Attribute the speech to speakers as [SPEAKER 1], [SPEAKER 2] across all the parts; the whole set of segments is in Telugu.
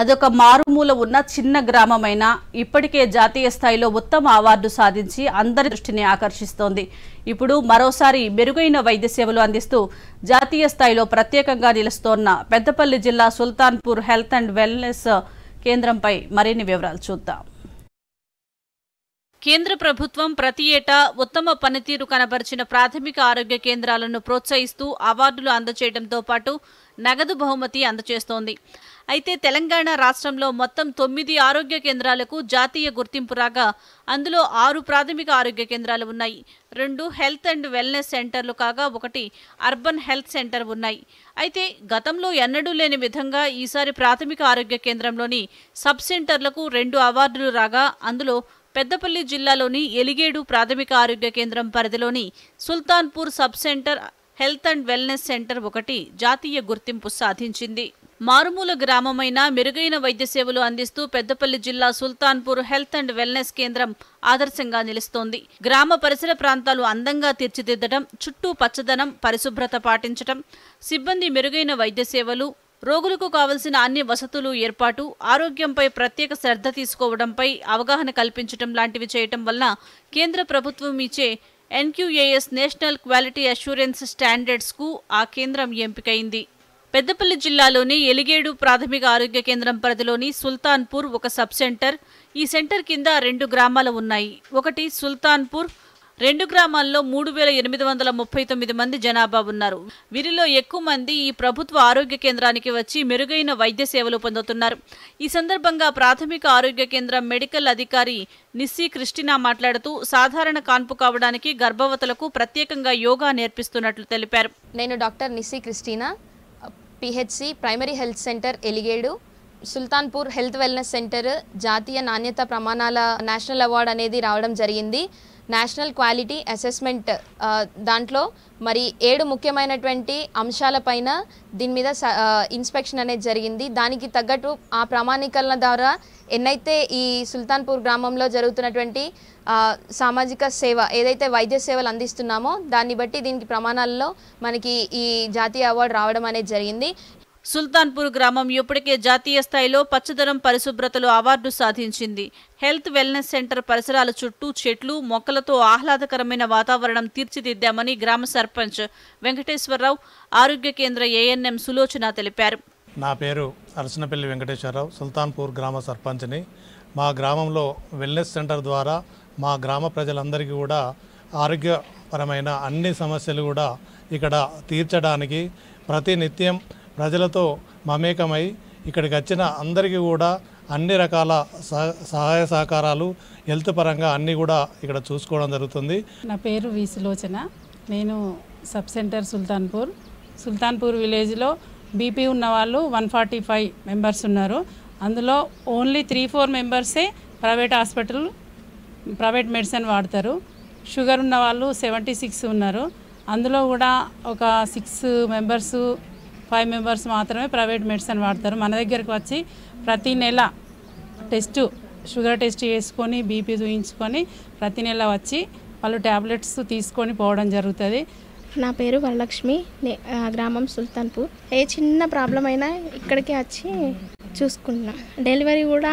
[SPEAKER 1] అదొక మారుమూల ఉన్న చిన్న గ్రామమైన ఇప్పటికే జాతీయ స్థాయిలో ఉత్తమ అవార్డు సాధించి అందరి దృష్టిని ఆకర్షిస్తోంది ఇప్పుడు మరోసారి మెరుగైన వైద్య సేవలు అందిస్తూ జాతీయ స్థాయిలో ప్రత్యేకంగా నిలుస్తోన్న పెద్దపల్లి జిల్లా సుల్తాన్పూర్ హెల్త్ అండ్ వెల్నెస్ కేంద్రంపై మరిన్ని వివరాలు చూద్దాం కేంద్ర ప్రభుత్వం ప్రతి ఏటా ఉత్తమ పనితీరు కనబరిచిన ప్రాథమిక ఆరోగ్య కేంద్రాలను ప్రోత్సహిస్తూ అవార్డులు అందజేయడంతో పాటు నగదు బహుమతి అందజేస్తోంది అయితే తెలంగాణ రాష్ట్రంలో మొత్తం తొమ్మిది ఆరోగ్య కేంద్రాలకు జాతీయ గుర్తింపు రాగా అందులో ఆరు ప్రాథమిక ఆరోగ్య కేంద్రాలు ఉన్నాయి రెండు హెల్త్ అండ్ వెల్నెస్ సెంటర్లు కాగా ఒకటి అర్బన్ హెల్త్ సెంటర్ ఉన్నాయి అయితే గతంలో ఎన్నడూ లేని విధంగా ఈసారి ప్రాథమిక ఆరోగ్య కేంద్రంలోని సబ్ సెంటర్లకు రెండు అవార్డులు రాగా అందులో పెద్దపల్లి జిల్లాలోని ఎలిగేడు ప్రాథమిక ఆరోగ్య కేంద్రం పరిధిలోని Sultanpur sub centre health and wellness centre ఒకటి జాతీయ గుర్తింపు సాధించింది మారుమూల గ్రామమైన మెరుగైన వైద్య సేవలు అందిస్తూ పెద్దపల్లి జిల్లా సుల్తాన్పూర్ హెల్త్ అండ్ వెల్నెస్ కేంద్రం ఆదర్శంగా నిలుస్తోంది గ్రామ పరిసర ప్రాంతాలు అందంగా తీర్చిదిద్దడం చుట్టూ పచ్చదనం పరిశుభ్రత పాటించడం సిబ్బంది మెరుగైన వైద్య సేవలు రోగులకు కావలసిన అన్ని వసతులు ఏర్పాటు ఆరోగ్యంపై ప్రత్యేక శ్రద్ధ తీసుకోవడంపై అవగాహన కల్పించడం లాంటివి చేయటం వల్ల కేంద్ర ప్రభుత్వం ఇచ్చే ఎన్క్యూఏఎస్ నేషనల్ క్వాలిటీ అష్యూరెన్స్ స్టాండర్డ్స్కు ఆ కేంద్రం ఎంపికైంది పెద్దపల్లి జిల్లాలోని ఎలిగేడు ప్రాథమిక ఆరోగ్య కేంద్రం పరిధిలోని సుల్తాన్పూర్ ఒక సబ్ సెంటర్ ఈ సెంటర్ కింద రెండు గ్రామాలు ఉన్నాయి ఒకటి సుల్తాన్పూర్ రెండు గ్రామాల్లో మూడు వేల ఎనిమిది వందల ముప్పై తొమ్మిది మంది జనాభా ఉన్నారు వీరిలో ఎక్కువ మంది ఈ ప్రభుత్వ ఆరోగ్య కేంద్రానికి వచ్చి మెరుగైన వైద్య సేవలు పొందుతున్నారు ఈ సందర్భంగా ప్రాథమిక ఆరోగ్య కేంద్రం మెడికల్ అధికారి నిస్సి క్రిస్టినా మాట్లాడుతూ సాధారణ కాన్పు కావడానికి గర్భవతులకు ప్రత్యేకంగా యోగా నేర్పిస్తున్నట్లు తెలిపారు
[SPEAKER 2] నేను doctor Nissi Christina PHC primary health centre Eligedu Sultanpur health wellness centre జాతీయ నాణ్యత ప్రమాణాల నేషనల్ అవార్డు అనేది రావడం జరిగింది నేషనల్ క్వాలిటీ అసెస్మెంట్ దాంట్లో మరి ఏడు ముఖ్యమైనటువంటి అంశాలపైన దీని మీద ఇన్స్పెక్షన్ అనేది జరిగింది దానికి తగ్గట్టు ఆ ప్రామాణికల ద్వారా ఎన్నైతే ఈ సుల్తాన్పూర్ గ్రామంలో జరుగుతున్నటువంటి సామాజిక సేవ ఏదైతే వైద్య సేవలు అందిస్తున్నామో దాన్ని బట్టి దీనికి ప్రమాణాల్లో మనకి ఈ జాతీయ అవార్డు రావడం అనేది జరిగింది సుల్తాన్పూర్ గ్రామం ఇప్పటికే జాతీయ
[SPEAKER 1] స్థాయిలో పచ్చదనం పరిశుభ్రతలో అవార్డు సాధించింది హెల్త్ వెల్నెస్ సెంటర్ పరిసరాల చుట్టూ చెట్లు మొక్కలతో ఆహ్లాదకరమైన వాతావరణం తీర్చిదిద్దామని గ్రామ సర్పంచ్ వెంకటేశ్వరరావు ఆరోగ్య కేంద్ర ఏఎన్ఎం సులోచన తెలిపారు
[SPEAKER 3] నా పేరు అర్చనపల్లి వెంకటేశ్వరరావు సుల్తాన్పూర్ గ్రామ సర్పంచ్ని మా గ్రామంలో వెల్నెస్ సెంటర్ ద్వారా మా గ్రామ ప్రజలందరికీ కూడా ఆరోగ్యపరమైన అన్ని సమస్యలు కూడా ఇక్కడ తీర్చడానికి ప్రతి నిత్యం ప్రజలతో మమేకమై ఇక్కడికి వచ్చిన అందరికీ కూడా అన్ని రకాల సహాయ సహకారాలు హెల్త్ పరంగా అన్నీ కూడా ఇక్కడ చూసుకోవడం జరుగుతుంది
[SPEAKER 4] నా పేరు వి నేను సబ్ సెంటర్ సుల్తాన్పూర్ సుల్తాన్పూర్ విలేజ్లో బీపీ ఉన్న వాళ్ళు వన్ ఫార్టీ ఫైవ్ మెంబర్స్ ఉన్నారు అందులో ఓన్లీ త్రీ ఫోర్ మెంబర్సే ప్రైవేట్ హాస్పిటల్ ప్రైవేట్ మెడిసిన్ వాడతారు షుగర్ ఉన్న వాళ్ళు సెవెంటీ సిక్స్ ఉన్నారు అందులో కూడా ఒక సిక్స్ మెంబర్సు ఫైవ్ మెంబర్స్ మాత్రమే ప్రైవేట్ మెడిసిన్ వాడతారు మన దగ్గరకు వచ్చి ప్రతి నెల టెస్ట్ షుగర్ టెస్ట్ చేసుకొని బీపీ చూయించుకొని ప్రతి నెల వచ్చి వాళ్ళు ట్యాబ్లెట్స్ తీసుకొని పోవడం జరుగుతుంది
[SPEAKER 2] నా పేరు వరలక్ష్మి గ్రామం సుల్తాన్పూర్ ఏ చిన్న ప్రాబ్లం అయినా ఇక్కడికి వచ్చి చూసుకుంటున్నా డెలివరీ కూడా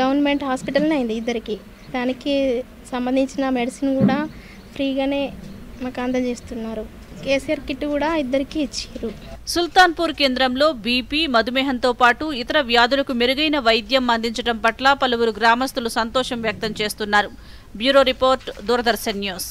[SPEAKER 2] గవర్నమెంట్ హాస్పిటల్నే అయింది ఇద్దరికి దానికి సంబంధించిన మెడిసిన్ కూడా ఫ్రీగానే మాకు అందజేస్తున్నారు కేసీఆర్ కిట్ కూడా
[SPEAKER 1] ఇద్దరికి ఇచ్చారు సుల్తాన్పూర్ కేంద్రంలో బీపీ మధుమేహంతో పాటు ఇతర వ్యాధులకు మెరుగైన వైద్యం అందించడం పట్ల పలువురు గ్రామస్తులు సంతోషం వ్యక్తం చేస్తున్నారు బ్యూరో రిపోర్ట్ దూరదర్శన్ న్యూస్